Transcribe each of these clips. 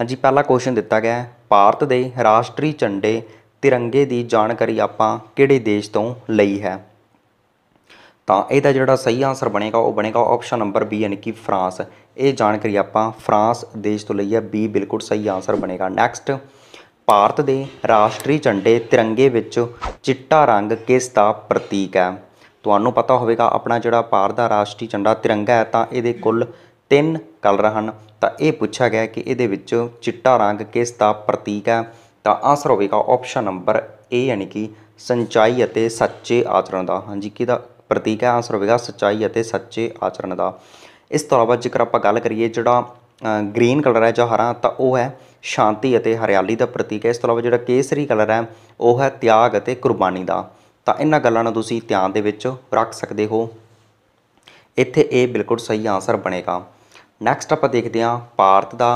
ਹਾਂਜੀ ਪਹਿਲਾ ਕੁਐਸਚਨ ਦਿੱਤਾ ਗਿਆ ਹੈ ਭਾਰਤ ਦੇ ਰਾਸ਼ਟਰੀ ਝੰਡੇ ਤਿਰੰਗੇ ਦੀ ਜਾਣਕਾਰੀ ਆਪਾਂ ਕਿਹੜੇ ਦੇਸ਼ ਤੋਂ ਲਈ ਹੈ ਤਾਂ ਇਹਦਾ ਜਿਹੜਾ ਸਹੀ ਆਨਸਰ ਬਣੇਗਾ ਉਹ ਬਣੇਗਾ ਆਪਸ਼ਨ ਨੰਬਰ ਬੀ ਯਾਨੀ ਕਿ ਫਰਾਂਸ ਇਹ ਜਾਣਕਾਰੀ ਆਪਾਂ ਫਰਾਂਸ ਦੇਸ਼ ਤੋਂ ਲਈ ਹੈ ਬੀ ਬਿਲਕੁਲ ਸਹੀ ਆਨਸਰ ਬਣੇਗਾ ਨੈਕਸਟ ਭਾਰਤ ਦੇ ਰਾਸ਼ਟਰੀ ਝੰਡੇ ਤਿਰੰਗੇ ਵਿੱਚ ਚਿੱਟਾ ਰੰਗ ਕਿਸ ਦਾ ਪ੍ਰਤੀਕ ਹੈ ਤੁਹਾਨੂੰ ਪਤਾ ਹੋਵੇਗਾ ਆਪਣਾ ਜਿਹੜਾ ਭਾਰਤ ਦਾ ਰਾਸ਼ਟਰੀ ਝੰਡਾ ਤਿਰੰਗਾ ਹੈ ਤਾਂ ਇਹਦੇ ਕੁੱਲ ਤਿੰਨ ਕਲਰ ਹਨ ਤਾਂ ਇਹ ਪੁੱਛਿਆ ਗਿਆ ਕਿ ਇਹਦੇ ਵਿੱਚ ਚਿੱਟਾ ਰੰਗ ਕਿਸ ਦਾ ਪ੍ਰਤੀਕ ਹੈ ਤਾਂ ਆਨਸਰ ਹੋਵੇਗਾ ਆਪਸ਼ਨ ਨੰਬਰ ਏ ਯਾਨੀ ਕਿ ਸੱਚਾਈ ਅਤੇ ਸੱਚੇ ਆਚਰਣ ਦਾ ਹਾਂਜੀ ਕਿਹਦਾ ਪ੍ਰਤੀਕ ਹੈ ਆਨਸਰ ਹੋਵੇਗਾ ਸੱਚਾਈ ਅਤੇ ਸੱਚੇ ਆਚਰਣ ਦਾ ਇਸ ਤੋਂ ਬਾਅਦ ਜੇਕਰ ਆਪਾਂ ਗੱਲ ਕਰੀਏ ਜਿਹੜਾ ਗ੍ਰੀਨ ਕਲਰ ਹੈ ਜੋ ਹਰਾ ਤਾਂ ਉਹ ਹੈ ਸ਼ਾਂਤੀ ਅਤੇ ਹਰਿਆਲੀ ਦਾ ਪ੍ਰਤੀਕ ਹੈ ਇਸ ਤੋਂ ਬਾਅਦ ਜਿਹੜਾ ਕੇਸਰੀ ਕਲਰ ਹੈ ਉਹ ਹੈ ਤਿਆਗ ਅਤੇ ਕੁਰਬਾਨੀ ਦਾ ਤਾਂ ਇਹਨਾਂ ਗੱਲਾਂ ਨੂੰ ਤੁਸੀਂ ਧਿਆਨ ਦੇ ਵਿੱਚ ਰੱਖ ਸਕਦੇ ਹੋ ਇੱਥੇ ਇਹ ਬਿਲਕੁਲ ਸਹੀ ਆਨਸਰ ਬਣੇਗਾ ਨੈਕਸਟ ਆਪਾਂ ਦੇਖਦੇ ਹਾਂ ਭਾਰਤ ਦਾ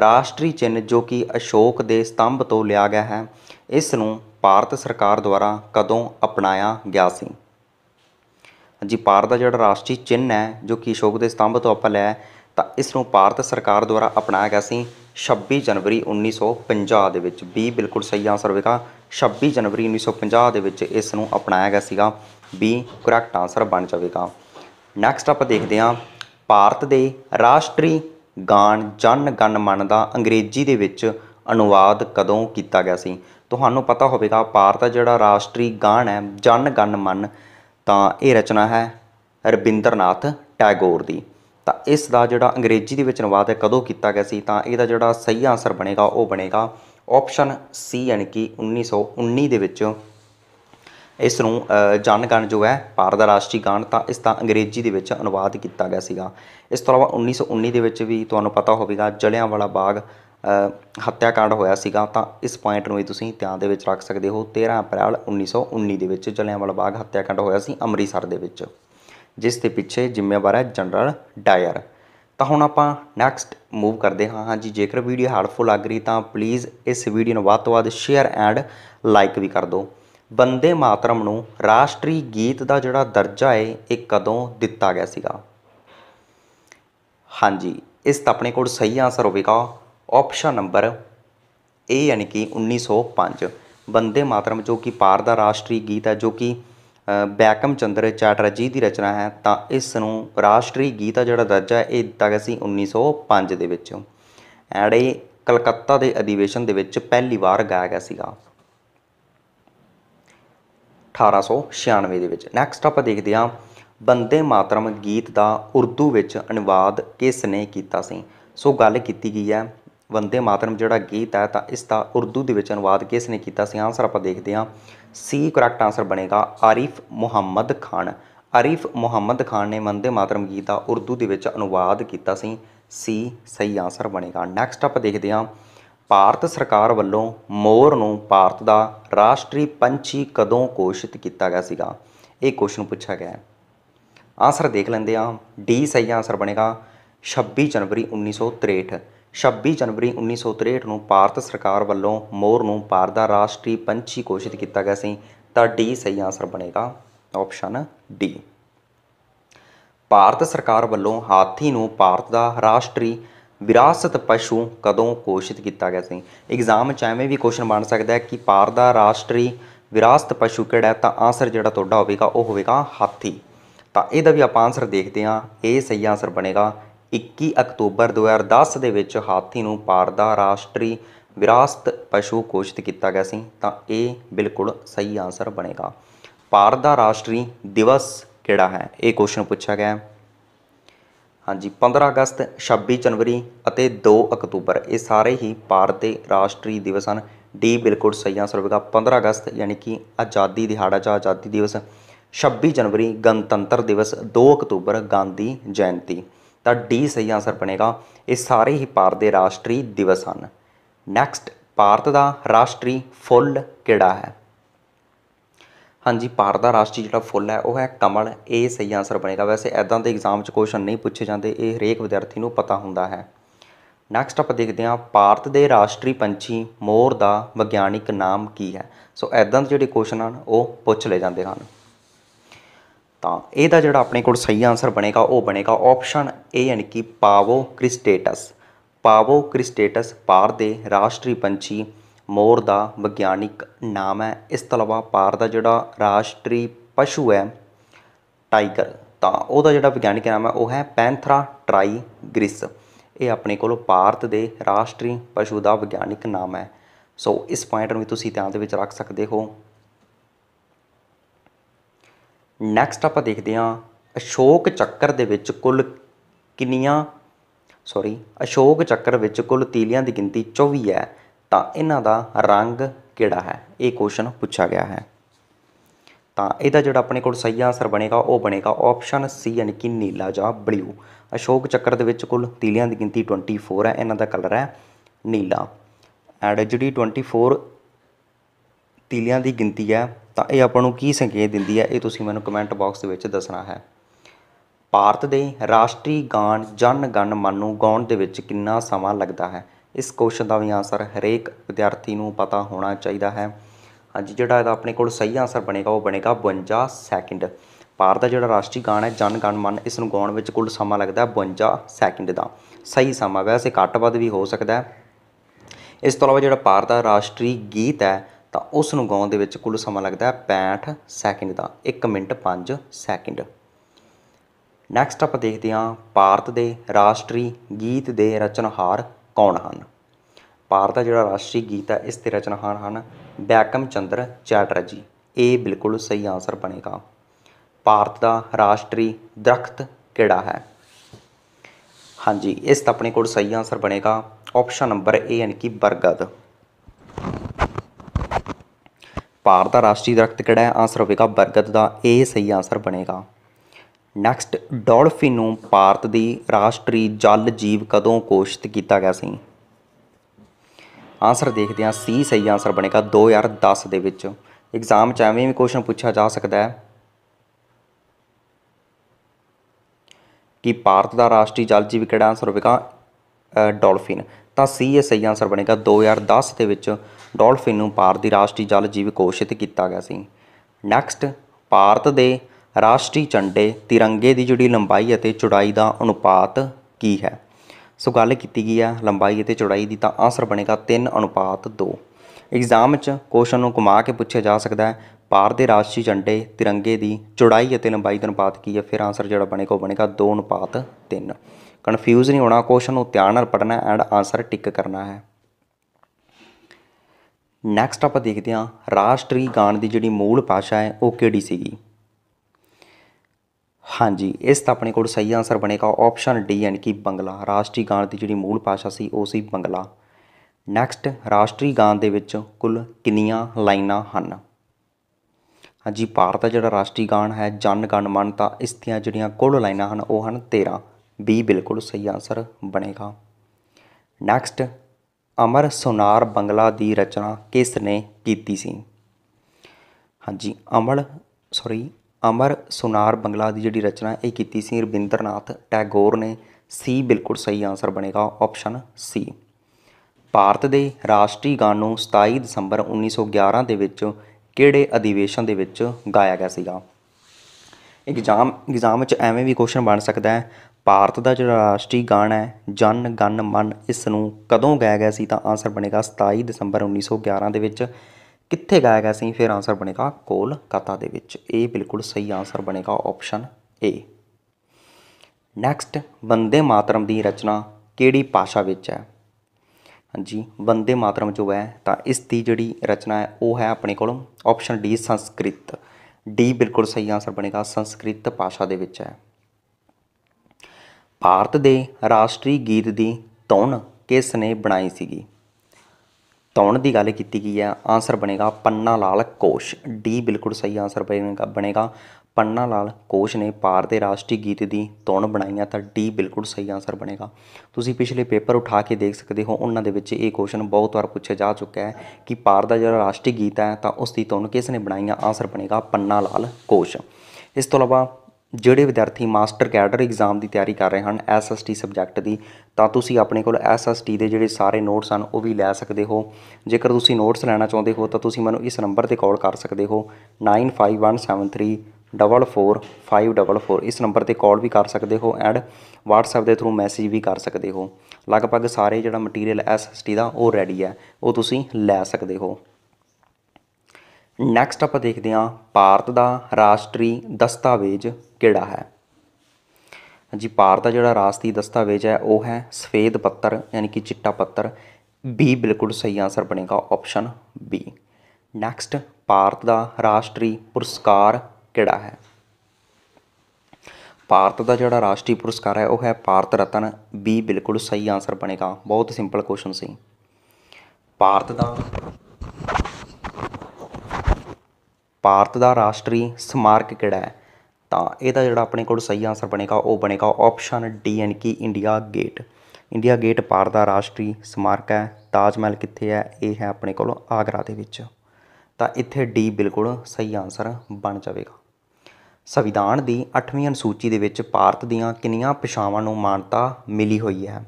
ਰਾਸ਼ਟਰੀ ਚਿੰਨ ਜੋ ਕਿ ਅਸ਼ੋਕ ਦੇ ਸਤੰਭ ਤੋਂ ਲਿਆ ਗਿਆ ਹੈ ਇਸ ਨੂੰ ਭਾਰਤ ਸਰਕਾਰ ਦੁਆਰਾ ਕਦੋਂ ਅਪਣਾਇਆ ਗਿਆ ਸੀ ਜੀ ਭਾਰਤ ਦਾ ਜਿਹੜਾ ਰਾਸ਼ਟਰੀ ਚਿੰਨ ਹੈ ਜੋ ਕਿ ਅਸ਼ੋਕ ਦੇ ਸਤੰਭ ਤੋਂ ਆਪਾਂ ਲਿਆ ਤਾਂ ਇਸ ਨੂੰ ਭਾਰਤ ਸਰਕਾਰ ਦੁਆਰਾ ਅਪਣਾਇਆ ਗਿਆ ਸੀ 26 ਜਨਵਰੀ 1950 ਦੇ ਵਿੱਚ ਬੀ ਬਿਲਕੁਲ ਸਹੀ ਆਨਸਰ ਹੋਵੇਗਾ 26 ਜਨਵਰੀ 1950 ਦੇ ਵਿੱਚ ਇਸ ਨੂੰ ਅਪਣਾਇਆ ਗਿਆ ਸੀਗਾ ਬੀ ਕਰੈਕਟ ਆਨਸਰ ਬਣ ਜਾਵੇਗਾ ਨੈਕਸਟ ਆਪਾਂ ਦੇਖਦੇ ਹਾਂ ਭਾਰਤ ਦੇ ਰਾਸ਼ਟਰੀ ਗਾਣ ਜਨ ਗਨ ਮਨ ਦਾ ਅੰਗਰੇਜ਼ੀ ਦੇ ਵਿੱਚ ਅਨੁਵਾਦ ਕਦੋਂ ਕੀਤਾ ਗਿਆ ਸੀ ਤੁਹਾਨੂੰ ਪਤਾ ਹੋਵੇਗਾ ਭਾਰਤ ਦਾ ਜਿਹੜਾ ਰਾਸ਼ਟਰੀ ਗਾਣ ਹੈ ਜਨ ਗਨ ਮਨ ਤਾਂ ਇਹ ਰਚਨਾ ਹੈ ਰਬਿੰਦਰਨਾਥ ਟੈਗੋਰ ਦੀ ਤਾਂ ਇਸ ਦਾ ਜਿਹੜਾ ਅੰਗਰੇਜ਼ੀ ਦੇ ਵਿੱਚ ਅਨੁਵਾਦ ਹੈ ਕਦੋਂ ਕੀਤਾ ਗਿਆ ਸੀ ਤਾਂ ਇਹਦਾ ਜਿਹੜਾ ਸਹੀ ਆਨਸਰ ਬਣੇਗਾ ਉਹ ਬਣੇਗਾ ਆਪਸ਼ਨ ਸੀ ਯਾਨੀ ਕਿ 1919 ਦੇ ਵਿੱਚ ਇਸ ਨੂੰ ਜਨ ਗਣ ਜੋ ਹੈ ਭਾਰਤ ਦਾ ਰਾਸ਼ਟਰੀ ਗਾਣ ਤਾਂ ਇਸ ਦਾ ਅੰਗਰੇਜ਼ੀ ਦੇ ਵਿੱਚ ਅਨੁਵਾਦ ਕੀਤਾ ਗਿਆ ਸੀਗਾ ਇਸ ਤੋਂ ਇਲਾਵਾ 1919 ਦੇ ਵਿੱਚ ਵੀ ਤੁਹਾਨੂੰ ਪਤਾ ਹੋਵੇਗਾ ਜਲਿਆਂਵਾਲਾ ਬਾਗ ਹੱਤਿਆਕਾਂਡ ਹੋਇਆ ਸੀਗਾ ਤਾਂ ਇਸ ਪੁਆਇੰਟ ਨੂੰ ਵੀ ਤੁਸੀਂ ਧਿਆਨ ਦੇ ਵਿੱਚ ਰੱਖ ਸਕਦੇ ਹੋ 13 ਅਪ੍ਰੈਲ 1919 ਦੇ ਵਿੱਚ ਜਲਿਆਂਵਾਲਾ ਬਾਗ ਹੱਤਿਆਕਾਂਡ ਹੋਇਆ ਸੀ ਅੰਮ੍ਰਿਤਸਰ ਦੇ ਵਿੱਚ ਜਿਸ ਦੇ ਪਿੱਛੇ ਜ਼ਿੰਮੇਵਾਰ ਹੈ ਜਨਰਲ ਡਾਇਰ ਤਾਂ ਹੁਣ ਆਪਾਂ ਨੈਕਸਟ ਮੂਵ ਕਰਦੇ ਹਾਂ ਹਾਂਜੀ ਜੇਕਰ ਵੀਡੀਓ ਹੈਲਪਫੁਲ ਲੱਗ ਰਹੀ ਤਾਂ ਪਲੀਜ਼ ਇਸ ਵੀਡੀਓ ਨੂੰ ਵੱਧ ਤੋਂ ਵੱਧ ਸ਼ੇਅਰ ਐਂਡ ਲਾਈਕ ਵੀ ਕਰ ਦਿਓ ਬੰਦੇ ਮਾਤਰਮ ਨੂੰ ਰਾਸ਼ਟਰੀ ਗੀਤ ਦਾ ਜਿਹੜਾ ਦਰਜਾ ਹੈ ਇਹ ਕਦੋਂ ਦਿੱਤਾ ਗਿਆ ਸੀਗਾ ਹਾਂਜੀ ਇਸ ਦਾ ਆਪਣੇ ਕੋਲ ਸਹੀ ਆਨਸਰ ਹੋਵੇਗਾ ਆਪਸ਼ਨ ਨੰਬਰ ਏ ਯਾਨੀ ਕਿ 1905 ਬੰਦੇ ਮਾਤਰਮ ਜੋ ਕਿ ਪਾਰ ਦਾ ਰਾਸ਼ਟਰੀ ਗੀਤ ਹੈ ਜੋ ਕਿ ਬੈਕਮ ਚੰਦਰ ਚਾਟਰਜੀ ਦੀ ਰਚਨਾ ਹੈ ਤਾਂ ਇਸ ਨੂੰ ਰਾਸ਼ਟਰੀ ਗੀਤ ਦਾ ਜਿਹੜਾ ਦਰਜਾ ਇਹ ਦਿੱਤਾ ਗਿਆ ਸੀ 1905 ਦੇ ਵਿੱਚ ਐੜੇ ਕਲਕੱਤਾ ਦੇ ਅਧਿਵੇਸ਼ਨ ਦੇ ਵਿੱਚ ਪਹਿਲੀ ਵਾਰ ਗਾਇਆ ਗਿਆ ਸੀਗਾ 1896 ਦੇ ਵਿੱਚ ਨੈਕਸਟ ਆਪਾਂ ਦੇਖਦੇ ਹਾਂ ਬੰਦੇ ਮਾਤਰਮ ਗੀਤ ਦਾ ਉਰਦੂ ਵਿੱਚ ਅਨੁਵਾਦ ਕਿਸ ਨੇ ਕੀਤਾ ਸੀ ਸੋ ਗੱਲ ਕੀਤੀ ਗਈ ਹੈ ਬੰਦੇ ਮਾਤਰਮ ਜਿਹੜਾ ਗੀਤ ਹੈ ਤਾਂ ਇਸ ਦਾ ਉਰਦੂ ਦੇ ਵਿੱਚ ਅਨੁਵਾਦ ਕਿਸ ਨੇ ਕੀਤਾ ਸੀ ਆਨਸਰ ਆਪਾਂ ਦੇਖਦੇ ਹਾਂ ਸੀ ਕਰੈਕਟ ਆਨਸਰ ਬਣੇਗਾ ਆਰਿਫ ਮੁਹੰਮਦ ਖਾਨ ਆਰਿਫ ਮੁਹੰਮਦ ਖਾਨ ਨੇ ਬੰਦੇ ਮਾਤਰਮ ਗੀਤ ਦਾ ਉਰਦੂ ਦੇ ਵਿੱਚ ਅਨੁਵਾਦ ਕੀਤਾ ਸੀ ਸੀ ਸਹੀ ਆਨਸਰ ਬਣੇਗਾ ਨੈਕਸਟ ਆਪਾਂ ਦੇਖਦੇ ਹਾਂ ਭਾਰਤ ਸਰਕਾਰ ਵੱਲੋਂ ਮੋਰ ਨੂੰ ਭਾਰਤ ਦਾ ਰਾਸ਼ਟਰੀ ਪੰਛੀ ਕਦੋਂ ਘੋਸ਼ਿਤ ਕੀਤਾ ਗਿਆ ਸੀਗਾ ਇਹ ਕੁਐਸਚਨ ਪੁੱਛਿਆ ਗਿਆ ਹੈ ਆਨਸਰ ਦੇਖ ਲੈਂਦੇ ਆ ਡੀ ਸਹੀ ਆਨਸਰ ਬਣੇਗਾ 26 ਜਨਵਰੀ 1963 26 ਜਨਵਰੀ 1963 ਨੂੰ ਭਾਰਤ ਸਰਕਾਰ ਵੱਲੋਂ ਮੋਰ ਨੂੰ ਭਾਰਤ ਦਾ ਰਾਸ਼ਟਰੀ ਪੰਛੀ ਘੋਸ਼ਿਤ ਕੀਤਾ ਗਿਆ ਸੀ ਤਾਂ ਡੀ ਸਹੀ ਆਨਸਰ ਬਣੇਗਾ ਆਪਸ਼ਨ ਡੀ ਭਾਰਤ ਸਰਕਾਰ ਵੱਲੋਂ ਹਾਥੀ ਨੂੰ ਭਾਰਤ ਦਾ ਰਾਸ਼ਟਰੀ ਵਿਰਾਸਤ ਪਸ਼ੂ ਕਦੋਂ ਘੋਸ਼ਿਤ ਕੀਤਾ ਗਿਆ ਸੀ ਐਗਜ਼ਾਮ ਚ ਐਵੇਂ ਵੀ ਕੁਐਸਚਨ ਬਣ ਸਕਦਾ ਹੈ ਕਿ ਪਾਰ ਦਾ ਰਾਸ਼ਟਰੀ ਵਿਰਾਸਤ ਪਸ਼ੂ ਕਿਹੜਾ ਤਾਂ ਆਨਸਰ ਜਿਹੜਾ ਤੁਹਾਡਾ ਹੋਵੇਗਾ ਉਹ ਹੋਵੇਗਾ ਹਾਥੀ ਤਾਂ ਇਹਦਾ ਵੀ ਆਪਾਂ ਆਨਸਰ ਦੇਖਦੇ ਹਾਂ ਇਹ ਸਹੀ ਆਨਸਰ ਬਣੇਗਾ 21 ਅਕਤੂਬਰ 2010 ਦੇ ਵਿੱਚ ਹਾਥੀ ਨੂੰ ਪਾਰ ਦਾ ਰਾਸ਼ਟਰੀ ਵਿਰਾਸਤ ਪਸ਼ੂ ਘੋਸ਼ਿਤ ਕੀਤਾ ਗਿਆ ਸੀ ਤਾਂ ਇਹ ਬਿਲਕੁਲ ਸਹੀ ਆਨਸਰ ਬਣੇਗਾ ਪਾਰ ਦਾ ਰਾਸ਼ਟਰੀ ਦਿਵਸ ਕਿਹੜਾ ਹੈ ਇਹ ਕੁਐਸਚਨ ਪੁੱਛਿਆ ਗਿਆ ਹੈ ਹਾਂਜੀ 15 ਅਗਸਤ 26 ਜਨਵਰੀ ਅਤੇ 2 ਅਕਤੂਬਰ ਇਹ ਸਾਰੇ ਹੀ ਭਾਰਤ ਦੇ ਰਾਸ਼ਟਰੀ ਦਿਵਸ ਹਨ ਡੀ ਬਿਲਕੁਲ ਸਹੀ ਆਨਸਰ ਹੋਵੇਗਾ 15 ਅਗਸਤ ਯਾਨੀ ਕਿ ਆਜ਼ਾਦੀ ਦਿਹਾੜਾ ਜਾਂ ਆਜ਼ਾਦੀ ਦਿਵਸ 26 ਜਨਵਰੀ ਗਣਤੰਤਰ ਦਿਵਸ 2 ਅਕਤੂਬਰ ਗਾਂਧੀ ਜਯੰਤੀ ਤਾਂ ਡੀ ਸਹੀ ਆਨਸਰ ਬਣੇਗਾ ਇਹ ਸਾਰੇ ਹੀ ਭਾਰਤ ਦੇ ਰਾਸ਼ਟਰੀ ਦਿਵਸ ਹਨ ਨੈਕਸਟ ਭਾਰਤ ਦਾ ਰਾਸ਼ਟਰੀ ਫੁੱਲ ਕਿਹੜਾ ਹੈ ਹਾਂਜੀ ਪਾਰ ਦਾ ਰਾਸ਼ਟਰੀ ਜਿਹੜਾ ਫੁੱਲ ਹੈ ਉਹ ਹੈ ਕਮਲ ਇਹ ਸਹੀ ਆਨਸਰ ਬਣੇਗਾ ਵੈਸੇ ਐਦਾਂ ਦੇ ਐਗਜ਼ਾਮ 'ਚ ਕੁਐਸਚਨ ਨਹੀਂ ਪੁੱਛੇ ਜਾਂਦੇ ਇਹ ਹਰੇਕ ਵਿਦਿਆਰਥੀ ਨੂੰ ਪਤਾ ਹੁੰਦਾ ਹੈ ਨੈਕਸਟ ਆਪਾਂ ਦੇਖਦੇ ਹਾਂ ਭਾਰਤ ਦੇ ਰਾਸ਼ਟਰੀ ਪੰਛੀ ਮੋਰ ਦਾ ਵਿਗਿਆਨਿਕ ਨਾਮ ਕੀ ਹੈ ਸੋ ਐਦਾਂ ਦੇ ਜਿਹੜੇ ਕੁਐਸਚਨ ਹਨ ਉਹ ਪੁੱਛ ਲਏ ਜਾਂਦੇ ਹਨ ਤਾਂ ਇਹਦਾ ਜਿਹੜਾ ਆਪਣੇ ਕੋਲ ਸਹੀ ਆਨਸਰ ਬਣੇਗਾ ਉਹ ਬਣੇਗਾ ਆਪਸ਼ਨ ਏ ਯਾਨੀ ਕਿ ਪਾਵੋ ਕ੍ਰਿਸਟੇਟਸ ਪਾਵੋ ਕ੍ਰਿਸਟੇਟਸ ਭਾਰਤ ਦੇ ਰਾਸ਼ਟਰੀ ਪੰਛੀ ਮੋਰ ਦਾ ਵਿਗਿਆਨਿਕ ਨਾਮ ਹੈ ਇਸ ਤੋਂ ਇਲਾਵਾ ਪਾਰ ਦਾ ਜਿਹੜਾ ਰਾਸ਼ਟਰੀ ਪਸ਼ੂ ਹੈ ਟਾਈਗਰ ਤਾਂ ਉਹਦਾ ਜਿਹੜਾ ਵਿਗਿਆਨਿਕ ਨਾਮ ਹੈ ਉਹ ਹੈ ਪੈਂਥਰਾ ਗ੍ਰਿਸ ਇਹ ਆਪਣੇ ਕੋਲ ਭਾਰਤ ਦੇ ਰਾਸ਼ਟਰੀ ਪਸ਼ੂ ਦਾ ਵਿਗਿਆਨਿਕ ਨਾਮ ਹੈ ਸੋ ਇਸ ਪੁਆਇੰਟ ਨੂੰ ਵੀ ਤੁਸੀਂ ਧਿਆਨ ਦੇ ਵਿੱਚ ਰੱਖ ਸਕਦੇ ਹੋ ਨੈਕਸਟ ਆਪਾਂ ਦੇਖਦੇ ਹਾਂ ਅਸ਼ੋਕ ਚੱਕਰ ਦੇ ਵਿੱਚ ਕੁੱਲ ਕਿੰਨੀਆਂ ਸੌਰੀ ਅਸ਼ੋਕ ਚੱਕਰ ਵਿੱਚ ਕੁੱਲ ਤੀਲੀਆਂ ਦੀ ਗਿਣਤੀ 24 ਹੈ ਤਾਂ ਇਹਨਾਂ ਦਾ ਰੰਗ ਕਿਹੜਾ ਹੈ ਇਹ ਕੁਐਸਚਨ ਪੁੱਛਿਆ ਗਿਆ ਹੈ ਤਾਂ ਇਹਦਾ ਜਿਹੜਾ ਆਪਣੇ ਕੋਲ ਸਹੀ ਆਨਸਰ ਬਣੇਗਾ ਉਹ ਬਣੇਗਾ ਆਪਸ਼ਨ ਸੀ ਯਾਨੀ ਕਿ ਨੀਲਾ ਜਾਂ ਬਲੂ ਅਸ਼ੋਕ ਚੱਕਰ ਦੇ ਵਿੱਚ ਕੁੱਲ ਤੀਲਿਆਂ ਦੀ ਗਿਣਤੀ 24 ਹੈ ਇਹਨਾਂ ਦਾ ਕਲਰ ਹੈ ਨੀਲਾ ਐਂਡ ਜਿਹੜੀ 24 ਤੀਲਿਆਂ ਦੀ ਗਿਣਤੀ ਹੈ ਤਾਂ ਇਹ ਆਪਾਂ ਨੂੰ ਕੀ ਸੰਕੇਤ ਦਿੰਦੀ ਹੈ ਇਹ ਤੁਸੀਂ ਮੈਨੂੰ ਕਮੈਂਟ ਬਾਕਸ ਦੇ ਵਿੱਚ ਦੱਸਣਾ ਹੈ ਭਾਰਤ ਦੇ ਰਾਸ਼ਟਰੀ ਗਾਣ ਜਨ ਗਣ ਮਨ ਨੂੰ ਗਾਉਣ ਦੇ ਵਿੱਚ ਕਿੰਨਾ ਸਮਾਂ ਲੱਗਦਾ ਹੈ ਇਸ ਕੁਐਸਚਨ ਦਾ ਵੀ ਆਨਸਰ ਹਰੇਕ ਵਿਦਿਆਰਥੀ ਨੂੰ ਪਤਾ ਹੋਣਾ ਚਾਹੀਦਾ ਹੈ ਅੱਜ ਜਿਹੜਾ ਇਹਦਾ ਆਪਣੇ ਕੋਲ ਸਹੀ ਆਨਸਰ ਬਣੇਗਾ ਉਹ ਬਣੇਗਾ 52 ਸੈਕਿੰਡ ਪਾਰ ਦਾ ਜਿਹੜਾ ਰਾਸ਼ਟਰੀ ਗਾਣ ਹੈ ਜਨ ਗਣ ਮਨ ਇਸ ਨੂੰ ਗਾਉਣ ਵਿੱਚ ਕੁੱਲ ਸਮਾਂ ਲੱਗਦਾ ਹੈ 52 ਸੈਕਿੰਡ ਦਾ ਸਹੀ ਸਮਾਂ ਵੈਸੇ ਘੱਟ ਵੱਧ ਵੀ ਹੋ ਸਕਦਾ ਹੈ ਇਸ ਤੋਂ ਇਲਾਵਾ ਜਿਹੜਾ ਪਾਰ ਦਾ ਰਾਸ਼ਟਰੀ ਗੀਤ ਹੈ ਤਾਂ ਉਸ ਨੂੰ ਗਾਉਣ ਦੇ ਵਿੱਚ ਕੁੱਲ ਸਮਾਂ ਲੱਗਦਾ ਹੈ 65 ਸੈਕਿੰਡ ਦਾ 1 ਮਿੰਟ 5 ਸੈਕਿੰਡ ਨੈਕਸਟ ਆਪਾਂ ਦੇਖਦੇ ਹਾਂ ਭਾਰਤ ਦੇ ਰਾਸ਼ਟਰੀ ਗੀਤ ਦੇ ਰਚਨਹਾਰ ਕੌਣ ਹਨ ਭਾਰਤ ਦਾ ਜਿਹੜਾ ਰਾਸ਼ਟਰੀ ਗੀਤ ਹੈ ਇਸ ਤੇ ਰਚਨਹਾਰ ਹਨ ਬੈਕਮ ਚੰਦਰ ਚੈਟਰਜੀ ਇਹ ਬਿਲਕੁਲ ਸਹੀ ਆਨਸਰ ਬਣੇਗਾ ਭਾਰਤ ਦਾ ਰਾਸ਼ਟਰੀ ਦਰਖਤ ਕਿਹੜਾ ਹੈ ਹਾਂਜੀ ਇਸ ਦਾ ਆਪਣੇ ਕੋਲ ਸਹੀ ਆਨਸਰ ਬਣੇਗਾ ਆਪਸ਼ਨ ਨੰਬਰ ਏ ਯਾਨੀ ਕਿ ਬਰਗਦ ਭਾਰਤ ਦਾ ਰਾਸ਼ਟਰੀ ਦਰਖਤ ਕਿਹੜਾ ਹੈ ਆਨਸਰ ਹੋਵੇਗਾ ਬਰਗਦ ਦਾ ਇਹ ਸਹੀ ਆਨਸਰ ਬਣੇਗਾ ਨੈਕਸਟ ਡੌਲਫਿਨ ਨੂੰ ਭਾਰਤ ਦੀ ਰਾਸ਼ਟਰੀ ਜਲ ਜੀਵ ਕਦੋਂ ਘੋਸ਼ਿਤ ਕੀਤਾ ਗਿਆ ਸੀ ਆਨਸਰ ਦੇਖਦੇ ਹਾਂ ਸੀ ਸਹੀ ਆਨਸਰ ਬਣੇਗਾ 2010 ਦੇ ਵਿੱਚ ਐਗਜ਼ਾਮ ਚ ਐਵੇਂ ਵੀ ਕੁਐਸਚਨ ਪੁੱਛਿਆ ਜਾ ਸਕਦਾ ਹੈ ਕਿ ਭਾਰਤ ਦਾ ਰਾਸ਼ਟਰੀ ਜਲ ਜੀਵ ਕਿਹੜਾ ਆਨਸਰ ਹੋਵੇਗਾ ਡੌਲਫਿਨ ਤਾਂ ਸੀ ਇਹ ਸਹੀ ਆਨਸਰ ਬਣੇਗਾ 2010 ਦੇ ਵਿੱਚ ਡੌਲਫਿਨ ਨੂੰ ਭਾਰਤ ਦੀ ਰਾਸ਼ਟਰੀ ਜਲ ਜੀਵ ਘੋਸ਼ਿਤ ਕੀਤਾ ਗਿਆ ਸੀ ਨੈਕਸਟ ਭਾਰਤ ਦੇ ਰਾਸ਼ਟਰੀ ਝੰਡੇ ਤਿਰੰਗੇ ਦੀ ਜਿਹੜੀ ਲੰਬਾਈ ਅਤੇ ਚੌੜਾਈ ਦਾ ਅਨੁਪਾਤ ਕੀ ਹੈ ਸੋ ਗੱਲ ਕੀਤੀ ਗਈ ਆ ਲੰਬਾਈ ਅਤੇ ਚੌੜਾਈ ਦੀ ਤਾਂ ਆਨਸਰ ਬਣੇਗਾ 3 ਅਨੁਪਾਤ 2 ਐਗਜ਼ਾਮ 'ਚ ਕੁਐਸਚਨ ਨੂੰ ਘੁਮਾ ਕੇ ਪੁੱਛਿਆ ਜਾ ਸਕਦਾ ਹੈ ਭਾਰਤ ਦੇ ਰਾਸ਼ਟਰੀ ਝੰਡੇ ਤਿਰੰਗੇ ਦੀ ਚੌੜਾਈ ਅਤੇ ਲੰਬਾਈ ਦਾ ਅਨੁਪਾਤ ਕੀ ਹੈ ਫਿਰ ਆਨਸਰ ਜਿਹੜਾ ਬਣੇਗਾ ਉਹ ਬਣੇਗਾ 2 ਅਨੁਪਾਤ 3 ਕਨਫਿਊਜ਼ ਨਹੀਂ ਹੋਣਾ ਕੁਐਸਚਨ ਨੂੰ ਧਿਆਨ ਨਾਲ ਪੜ੍ਹਨਾ ਐਂਡ ਆਨਸਰ ਟਿਕ ਕਰਨਾ ਹੈ ਨੈਕਸਟ ਆਪਾਂ ਦੇਖਦੇ ਹਾਂ ਰਾਸ਼ਟਰੀ ਗਾਣ ਦੀ ਜਿਹੜੀ ਮੂਲ ਭਾਸ਼ਾ ਹੈ ਉਹ ਕਿਹੜੀ ਸੀਗੀ ਹਾਂਜੀ ਇਸ ਦਾ ਆਪਣੇ ਕੋਲ ਸਹੀ ਆਨਸਰ ਬਣੇਗਾ ਆਪਸ਼ਨ ਡੀ ਯਾਨੀ ਕਿ ਬੰਗਲਾ ਰਾਸ਼ਟਰੀ ਗਾਨ ਦੀ ਜਿਹੜੀ ਮੂਲ ਭਾਸ਼ਾ ਸੀ ਉਹ ਸੀ ਬੰਗਲਾ ਨੈਕਸਟ ਰਾਸ਼ਟਰੀ ਗਾਨ ਦੇ ਵਿੱਚ ਕੁੱਲ ਕਿੰਨੀਆਂ ਲਾਈਨਾਂ ਹਨ ਹਾਂਜੀ ਭਾਰਤ ਦਾ ਜਿਹੜਾ ਰਾਸ਼ਟਰੀ ਗਾਨ ਹੈ ਜਨ ਗਣ ਮਨ ਤਾਂ ਇਸ ਦੀਆਂ ਜਿਹੜੀਆਂ ਕੁੱਲ ਲਾਈਨਾਂ ਹਨ ਉਹ ਹਨ 13 ਬੀ ਬਿਲਕੁਲ ਸਹੀ ਆਨਸਰ ਬਣੇਗਾ ਨੈਕਸਟ ਅਮਰ ਸੋਨਾਰ ਬੰਗਲਾ ਦੀ ਰਚਨਾ ਕਿਸ ਨੇ ਕੀਤੀ ਸੀ ਹਾਂਜੀ ਅਮਲ ਸੌਰੀ ਅਮਰ ਸੁਨਾਰ ਬੰਗਲਾ ਦੀ ਜਿਹੜੀ ਰਚਨਾ ਇਹ ਕੀਤੀ ਸੀ ਰਬਿੰਦਰਨਾਥ ਟੈਗੋਰ ਨੇ ਸੀ ਬਿਲਕੁਲ ਸਹੀ ਆਨਸਰ ਬਣੇਗਾ ਆਪਸ਼ਨ ਸੀ ਭਾਰਤ ਦੇ ਰਾਸ਼ਟਰੀ ਗਾਨ ਨੂੰ 27 ਦਸੰਬਰ 1911 ਦੇ ਵਿੱਚ ਕਿਹੜੇ ਅਧਿਵੇਸ਼ਨ ਦੇ ਵਿੱਚ ਗਾਇਆ ਗਿਆ ਸੀਗਾ ਇਗਜ਼ਾਮ ਇਗਜ਼ਾਮ ਵਿੱਚ ਐਵੇਂ ਵੀ ਕੁਐਸਚਨ ਬਣ ਸਕਦਾ ਹੈ ਭਾਰਤ ਦਾ ਜਿਹੜਾ ਰਾਸ਼ਟਰੀ ਗਾਣਾ ਹੈ ਜਨ ਗਨ ਮਨ ਇਸ ਨੂੰ ਕਦੋਂ ਗਾਇਆ ਗਿਆ ਸੀ ਤਾਂ ਆਨਸਰ ਬਣੇਗਾ 27 ਦਸੰਬਰ 1911 ਦੇ ਵਿੱਚ ਕਿੱਥੇ ਗਾਇਆ ਗਿਆ ਸੀ ਫਿਰ ਆਨਸਰ ਬਣੇਗਾ ਕੋਲਕਾਤਾ ਦੇ ਵਿੱਚ ਇਹ ਬਿਲਕੁਲ ਸਹੀ ਆਨਸਰ ਬਣੇਗਾ ਆਪਸ਼ਨ ਏ ਨੈਕਸਟ ਬੰਦੇ ਮਾਤਰਮ ਦੀ ਰਚਨਾ ਕਿਹੜੀ ਭਾਸ਼ਾ ਵਿੱਚ ਹੈ ਹਾਂਜੀ ਬੰਦੇ ਮਾਤਰਮ ਜੋ ਹੈ ਤਾਂ ਇਸ ਦੀ ਜਿਹੜੀ ਰਚਨਾ ਹੈ ਉਹ ਹੈ ਆਪਣੇ ਕੋਲ ਆਪਸ਼ਨ ਡੀ ਸੰਸਕ੍ਰਿਤ ਡੀ ਬਿਲਕੁਲ ਸਹੀ ਆਨਸਰ ਬਣੇਗਾ ਸੰਸਕ੍ਰਿਤ ਭਾਸ਼ਾ ਦੇ ਵਿੱਚ ਹੈ ਭਾਰਤ ਦੇ ਰਾਸ਼ਟਰੀ ਗੀਤ ਦੀ ਧੁਨ ਕਿਸ ਨੇ ਬਣਾਈ ਸੀਗੀ ਸੌਣ ਦੀ ਗੱਲ ਕੀਤੀ ਗਈ ਹੈ ਆਨਸਰ ਬਣੇਗਾ ਪੰਨਾ ਲਾਲ ਕੋਸ਼ ਡੀ ਬਿਲਕੁਲ ਸਹੀ ਆਨਸਰ ਬਣੇਗਾ ਬਣੇਗਾ ਪੰਨਾ ਲਾਲ ਕੋਸ਼ ਨੇ ਪਾਰ ਦੇ ਰਾਸ਼ਟਰੀ ਗੀਤ ਦੀ ਧੁਨ ਬਣਾਈਆਂ ਤਾਂ ਡੀ ਬਿਲਕੁਲ ਸਹੀ ਆਨਸਰ ਬਣੇਗਾ ਤੁਸੀਂ ਪਿਛਲੇ ਪੇਪਰ ਉਠਾ ਕੇ ਦੇਖ ਸਕਦੇ ਹੋ ਉਹਨਾਂ ਦੇ ਵਿੱਚ ਇਹ ਕੁਐਸਚਨ ਬਹੁਤ ਵਾਰ ਪੁੱਛਿਆ ਜਾ ਚੁੱਕਾ ਹੈ ਕਿ ਭਾਰਤ ਦਾ ਜਿਹੜਾ ਰਾਸ਼ਟਰੀ ਗੀਤ ਹੈ ਤਾਂ ਉਸ ਦੀ ਧੁਨ ਕਿਸ ਨੇ ਬਣਾਈਆਂ ਆਨਸਰ ਬਣੇਗਾ ਪੰਨਾ ਲਾਲ ਕੋਸ਼ ਇਸ ਤੋਂ ਇਲਾਵਾ ਜਿਹੜੇ ਵਿਦਿਆਰਥੀ ਮਾਸਟਰ ਕੈਡਰ ਐਗਜ਼ਾਮ ਦੀ ਤਿਆਰੀ ਕਰ ਰਹੇ ਹਨ ਐਸਐਸਟੀ ਸਬਜੈਕਟ ਦੀ ਤਾਂ ਤੁਸੀਂ ਆਪਣੇ ਕੋਲ ਐਸਐਸਟੀ ਦੇ ਜਿਹੜੇ ਸਾਰੇ ਨੋਟਸ ਹਨ ਉਹ ਵੀ ਲੈ ਸਕਦੇ ਹੋ ਜੇਕਰ ਤੁਸੀਂ ਨੋਟਸ ਲੈਣਾ ਚਾਹੁੰਦੇ ਹੋ ਤਾਂ ਤੁਸੀਂ ਮੈਨੂੰ ਇਸ ਨੰਬਰ ਤੇ ਕਾਲ ਕਰ ਸਕਦੇ ਹੋ 9517344544 ਇਸ ਨੰਬਰ ਤੇ ਕਾਲ ਵੀ ਕਰ ਸਕਦੇ ਹੋ ਐਂਡ WhatsApp ਦੇ ਥਰੂ ਮੈਸੇਜ ਵੀ ਕਰ ਸਕਦੇ ਹੋ ਲਗਭਗ ਸਾਰੇ ਜਿਹੜਾ ਮਟੀਰੀਅਲ ਐਸਐਸਟੀ ਦਾ ਉਹ ਰੈਡੀ ਹੈ ਉਹ ਤੁਸੀਂ ਲੈ ਸਕਦੇ ਹੋ ਨੈਕਸਟ ਆਪਾਂ ਦੇਖਦੇ ਹਾਂ ਭਾਰਤ ਦਾ ਰਾਸ਼ਟਰੀ ਦਸਤਾਵੇਜ਼ ਕਿਹੜਾ ਹੈ ਜੀ ਭਾਰਤ ਦਾ ਜਿਹੜਾ ਰਾਸ਼ਟਰੀ ਦਸਤਾਵੇਜ਼ ਹੈ ਉਹ ਹੈ ਸਫੇਦ ਪੱਤਰ ਯਾਨੀ ਕਿ ਚਿੱਟਾ ਪੱਤਰ ਬੀ ਬਿਲਕੁਲ ਸਹੀ ਆਨਸਰ ਬਣੇਗਾ ਆਪਸ਼ਨ ਬੀ ਨੈਕਸਟ ਭਾਰਤ ਦਾ ਰਾਸ਼ਟਰੀ ਪੁਰਸਕਾਰ ਕਿਹੜਾ ਹੈ ਭਾਰਤ ਦਾ ਜਿਹੜਾ ਰਾਸ਼ਟਰੀ ਪੁਰਸਕਾਰ ਹੈ ਉਹ ਹੈ ਭਾਰਤ ਰਤਨ ਬੀ ਬਿਲਕੁਲ ਸਹੀ ਆਨਸਰ ਬਣੇਗਾ ਬਹੁਤ ਸਿੰਪਲ ਕੁਐਸਚਨ ਸੀ ਭਾਰਤ ਦਾ ਭਾਰਤ ਦਾ ਰਾਸ਼ਟਰੀ ਸਮਾਰਕ ਕਿਹੜਾ ਹੈ ਤਾਂ ਇਹਦਾ ਜਿਹੜਾ ਆਪਣੇ ਕੋਲ ਸਹੀ ਆਨਸਰ ਬਣੇਗਾ ਉਹ ਬਣੇਗਾ ਆਪਸ਼ਨ ਡੀ ਐਨ ਕੀ India Gate India Gate Bharat ਦਾ ਰਾਸ਼ਟਰੀ ਸਮਾਰਕ ਹੈ ਤਾਜ ਮਹਿਲ ਕਿੱਥੇ ਹੈ ਇਹ ਹੈ ਆਪਣੇ ਕੋਲ ਆਗਰਾ ਦੇ ਵਿੱਚ ਤਾਂ ਇੱਥੇ ਡੀ ਬਿਲਕੁਲ ਸਹੀ ਆਨਸਰ ਬਣ ਜਾਵੇਗਾ ਸੰਵਿਧਾਨ ਦੀ 8ਵੀਂ ਅਨੁਸੂਚੀ ਦੇ ਵਿੱਚ ਭਾਰਤ ਦੀਆਂ ਕਿੰਨੀਆਂ ਪਛਾਵਾਂ ਨੂੰ ਮਾਨਤਾ ਮਿਲੀ ਹੋਈ ਹੈ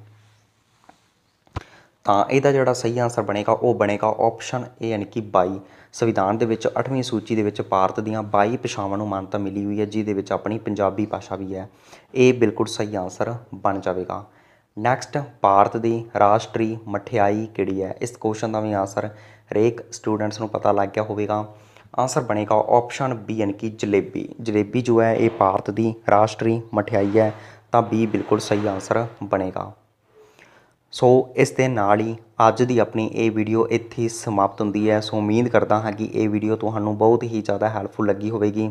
ਤਾਂ ਇਹਦਾ ਜਿਹੜਾ ਸਹੀ ਆਨਸਰ ਬਣੇਗਾ ਉਹ ਬਣੇਗਾ ਆਪਸ਼ਨ ਏ ਯਾਨੀ ਕਿ 22 ਸੰਵਿਧਾਨ ਦੇ ਵਿੱਚ 8ਵੀਂ ਸੂਚੀ ਦੇ ਵਿੱਚ ਭਾਰਤ ਦੀਆਂ 22 ਭਾਸ਼ਾਵਾਂ ਨੂੰ ਮਾਨਤਾ ਮਿਲੀ ਹੋਈ ਹੈ ਜਿਹਦੇ ਵਿੱਚ ਆਪਣੀ ਪੰਜਾਬੀ ਭਾਸ਼ਾ ਵੀ ਹੈ ਇਹ ਬਿਲਕੁਲ ਸਹੀ ਆਨਸਰ ਬਣ ਜਾਵੇਗਾ ਨੈਕਸਟ ਭਾਰਤ ਦੀ ਰਾਸ਼ਟਰੀ ਮਠਿਆਈ ਕਿਹੜੀ ਹੈ ਇਸ ਕੁਐਸਚਨ ਦਾ ਵੀ ਆਨਸਰ ਹਰੇਕ ਸਟੂਡੈਂਟਸ ਨੂੰ ਪਤਾ ਲੱਗ ਗਿਆ ਹੋਵੇਗਾ ਆਨਸਰ ਬਣੇਗਾ ਆਪਸ਼ਨ ਬੀ ਯਾਨੀ ਕਿ ਜਲੇਬੀ ਜਲੇਬੀ ਜੋ ਹੈ ਇਹ ਭਾਰਤ ਦੀ ਰਾਸ਼ਟਰੀ ਮਠਿਆਈ ਹੈ ਤਾਂ ਬੀ ਬਿਲਕੁਲ ਸਹੀ ਆਨਸਰ ਬਣੇਗਾ ਸੋ ਇਸ ਦੇ ਨਾਲ ਹੀ ਅੱਜ ਦੀ ਆਪਣੀ ਇਹ ਵੀਡੀਓ ਇੱਥੇ ਸਮਾਪਤ ਹੁੰਦੀ ਹੈ ਸੋ ਉਮੀਦ ਕਰਦਾ ਹਾਂ ਕਿ ਇਹ ਵੀਡੀਓ ਤੁਹਾਨੂੰ ਬਹੁਤ ਹੀ ਜ਼ਿਆਦਾ ਹੈਲਪਫੁਲ ਲੱਗੀ ਹੋਵੇਗੀ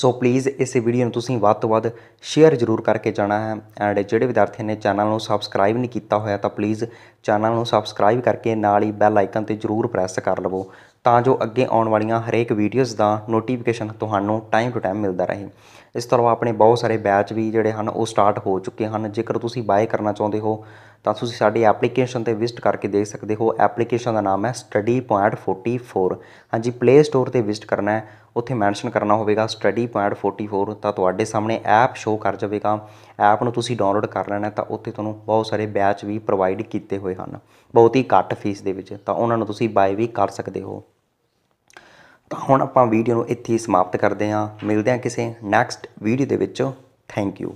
ਸੋ ਪਲੀਜ਼ ਇਸ ਵੀਡੀਓ ਨੂੰ ਤੁਸੀਂ ਵੱਧ ਤੋਂ ਵੱਧ ਸ਼ੇਅਰ ਜ਼ਰੂਰ ਕਰਕੇ ਜਾਣਾ ਹੈ ਐਂਡ ਜਿਹੜੇ ਵਿਦਿਆਰਥੀਆਂ ਨੇ ਚੈਨਲ ਨੂੰ ਸਬਸਕ੍ਰਾਈਬ ਨਹੀਂ ਕੀਤਾ ਹੋਇਆ ਤਾਂ ਪਲੀਜ਼ ਚੈਨਲ ਨੂੰ ਸਬਸਕ੍ਰਾਈਬ ਕਰਕੇ ਨਾਲ ਹੀ ਬੈਲ ਆਈਕਨ ਤੇ ਜ਼ਰੂਰ ਪ੍ਰੈਸ ਕਰ ਲਵੋ ਤਾਂ ਜੋ ਅੱਗੇ ਆਉਣ ਵਾਲੀਆਂ ਹਰੇਕ ਵੀਡੀਓਜ਼ ਦਾ ਨੋਟੀਫਿਕੇਸ਼ਨ ਤੁਹਾਨੂੰ ਟਾਈਮ ਟੂ ਟਾਈਮ ਮਿਲਦਾ ਰਹੇ ਇਸ ਤੋਂ ਇਲਾਵਾ ਆਪਣੇ ਬਹੁਤ ਸਾਰੇ ਬੈਚ ਵੀ ਜਿਹੜੇ ਹਨ ਉਹ ਸਟਾਰਟ ਹੋ ਚੁੱਕੇ ਹਨ ਜੇਕਰ ਤੁਸੀਂ ਬਾਏ ਕਰਨਾ ਚਾਹੁੰਦੇ ਹੋ ਤਾਂ ਤੁਸੀਂ ਸਾਡੀ ਐਪਲੀਕੇਸ਼ਨ ਤੇ ਵਿਜ਼ਿਟ ਕਰਕੇ ਦੇਖ ਸਕਦੇ ਹੋ ਐਪਲੀਕੇਸ਼ਨ ਦਾ ਨਾਮ ਹੈ ਸਟੱਡੀ ਪੁਆਇੰਟ 44 ਹਾਂਜੀ ਪਲੇ ਸਟੋਰ ਤੇ ਵਿਜ਼ਿਟ ਕਰਨਾ ਹੈ ਉੱਥੇ ਮੈਂਸ਼ਨ ਕਰਨਾ ਹੋਵੇਗਾ ਸਟੱਡੀ ਪੁਆਇੰਟ 44 ਤਾਂ ਤੁਹਾਡੇ ਸਾਹਮਣੇ ਐਪ ਸ਼ੋ ਕਰ ਜਾਵੇਗਾ ਐਪ ਨੂੰ ਤੁਸੀਂ ਡਾਊਨਲੋਡ ਕਰ ਲੈਣਾ ਤਾਂ ਉੱਥੇ ਤੁਹਾਨੂੰ ਬਹੁਤ ਸਾਰੇ ਬੈਚ ਵੀ ਪ੍ਰੋਵਾਈਡ ਕੀਤੇ ਹੋਏ ਹਨ ਬਹੁਤ ਹੀ ਘੱਟ ਫੀਸ ਦੇ ਵਿੱਚ ਤਾਂ ਉਹਨਾਂ ਨੂੰ ਤੁਸੀਂ ਬਾਏ ਵੀ ਕਰ ਸਕਦੇ ਹੋ ਤਾਂ ਹੁਣ ਆਪਾਂ ਵੀਡੀਓ ਨੂੰ ਇੱਥੇ ਹੀ ਸਮਾਪਤ ਕਰਦੇ ਹਾਂ ਮਿਲਦੇ ਹਾਂ ਕਿਸੇ ਨੈਕਸਟ ਵੀਡੀਓ ਦੇ ਵਿੱਚ ਥੈਂਕ ਯੂ